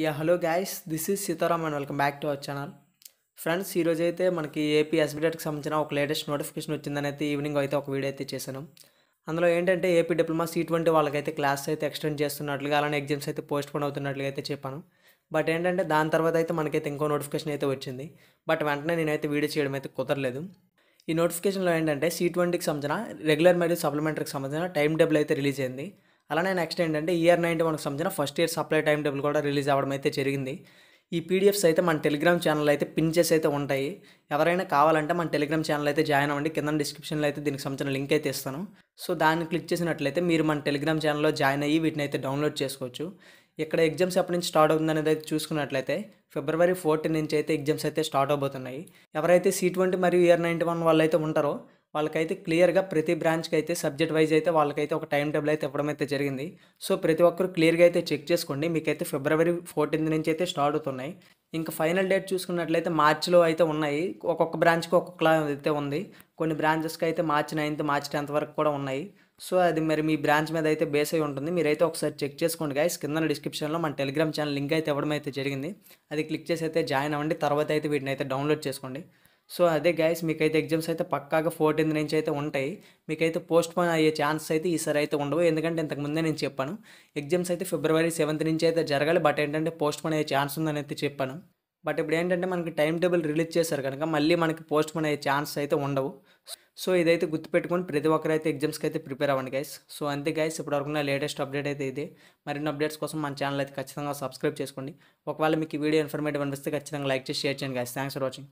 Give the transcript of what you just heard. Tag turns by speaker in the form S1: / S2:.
S1: yeah hello guys this is Sitaram and welcome back to our channel friends ఈరోజు అయితే మనకి AP ఎస్బీటెట్కి సంబంధించిన ఒక లేటెస్ట్ నోటిఫికేషన్ వచ్చిందని అయితే ఈవినింగ్ అయితే ఒక వీడియో అయితే చేశాను అందులో ఏంటంటే ఏపీ డిప్లొమా సీ ట్వంటీ వాళ్ళకైతే క్లాస్ అయితే ఎక్స్టెండ్ చేస్తున్నట్లుగా అలానే ఎగ్జామ్స్ అయితే పోస్ట్ పోన్ అవుతున్నట్లుగా అయితే చెప్పాను బట్ ఏంటంటే దాని తర్వాత అయితే మనకైతే ఇంకో నోటిఫికేషన్ అయితే వచ్చింది బట్ వెంటనే నేనైతే వీడియో చేయడం అయితే కుదరలేదు ఈ నోటిఫికేషన్లో ఏంటంటే సీ ట్వంటీకి సంబంధించిన రెగ్యులర్ మరియు సప్లిమెంటరీకి సంబంధించిన టైం టేబుల్ అయితే రిలీజ్ అయింది అలానే నెక్స్ట్ ఏంటంటే ఇయర్ నైన్టీ వన్కి సంబంధించిన first year supply time table కూడా రిలీజ్ అవ్వడం అయితే జరిగింది ఈ పీడిఎఫ్స్ అయితే మన టెలిగ్రామ్ ఛానల్ అయితే పిన్ చేసి అయితే ఉంటాయి ఎవరైనా కావాలంటే మన టెలిగ్రామ్ ఛానల్ అయితే జాయిన్ అవ్వండి కింద డిస్క్రిప్షన్లో అయితే దీనికి సంబంధించిన లింక్ అయితే ఇస్తాను సో దాన్ని క్లిక్ చేసినట్లయితే మీరు మన టెలిగ్రామ్ ఛానల్లో జాయిన్ అయ్యి వీటిని అయితే డౌన్లోడ్ చేసుకోవచ్చు ఇక్కడ ఎగ్జామ్స్ ఎప్పటి నుంచి స్టార్ట్ అవుతుంది అనేది చూసుకున్నట్లయితే ఫిబ్రవరి ఫోర్టీన్ నుంచి అయితే ఎగ్జామ్స్ అయితే స్టార్ట్ అవబోతున్నాయి ఎవరైతే సీ ట్వంటీ మరియు ఇయర్ నైంటీ వన్ వాళ్ళు అయితే ఉంటారో వాళ్ళకైతే క్లియర్గా ప్రతి బ్రాంచ్కి అయితే సబ్జెక్ట్ వైజ్ అయితే వాళ్ళకైతే ఒక టైం టేబుల్ అయితే ఇవ్వడం అయితే జరిగింది సో ప్రతి ఒక్కరు క్లియర్గా అయితే చెక్ చేసుకోండి మీకైతే ఫిబ్రవరి ఫోర్టీన్త్ నుంచి అయితే స్టార్ట్ అవుతున్నాయి ఇంకా ఫైనల్ డేట్ చూసుకున్నట్లయితే మార్చిలో అయితే ఉన్నాయి ఒక్కొక్క బ్రాంచ్కి ఒక్కొక్కలా అయితే ఉంది కొన్ని బ్రాంచెస్కి అయితే మార్చి నైన్త్ మార్చ్ టెన్త్ వరకు కూడా ఉన్నాయి సో అది మరి మీ బ్రాంచ్ మీద అయితే బేస్ అయి ఉంటుంది మీరైతే ఒకసారి చెక్ చేసుకోండి గాయస్ కింద డిస్క్రిప్షన్లో మన టెలిగ్రామ్ ఛానల్ లింక్ అయితే ఇవ్వడం అయితే జరిగింది అది క్లిక్ చేసి అయితే జాయిన్ అవ్వండి తర్వాత అయితే వీటిని అయితే డౌన్లోడ్ చేసుకోండి సో అదే గైస్ మీకైతే ఎగ్జామ్స్ అయితే పక్కాగా ఫోర్టీన్త్ నుంచి అయితే ఉంటాయి మీకైతే పోస్ట్ పోన్ అయ్యే ఛాన్సెస్ అయితే ఈసారి అయితే ఉండవు ఎందుకంటే ఇంతకుముందే నేను చెప్పాను ఎగ్జామ్స్ అయితే ఫిబ్రవరి సెవెంత్ నుంచి అయితే జరగాలి బట్ ఏంటంటే పోస్ట్ పోన్ అయ్యే ఛాన్స్ ఉందని అయితే చెప్పాను బట్ ఇప్పుడు ఏంటంటే మనకి టైం టేబుల్ రిలీజ్ చేశారు కనుక మళ్ళీ మనకి పోస్ట్ పోన్ అయ్యే ఛాన్స్ అయితే ఉండవు సో ఇదైతే గుర్తుపెట్టుకొని ప్రతి ఒక్కరైతే ఎగ్జామ్స్కి అయితే ప్రిపేర్ అవ్వండి గైస్ సో అంతే గైస్ ఇప్పటివరకు నా లేటెస్ట్ అప్డేట్ అయితే ఇదే మరిన్ని అప్డేట్స్ కోసం మన ఛానల్ అయితే ఖచ్చితంగా సబ్స్క్రైబ్ చేసుకోండి ఒకవేళ మీకు వీడియో ఇన్ఫర్మేటివ్ అనిపిస్తే ఖచ్చితంగా లైక్ చేసి షేర్ చేయండి గైస్ థ్యాంక్స్ ఫర్ వాచింగ్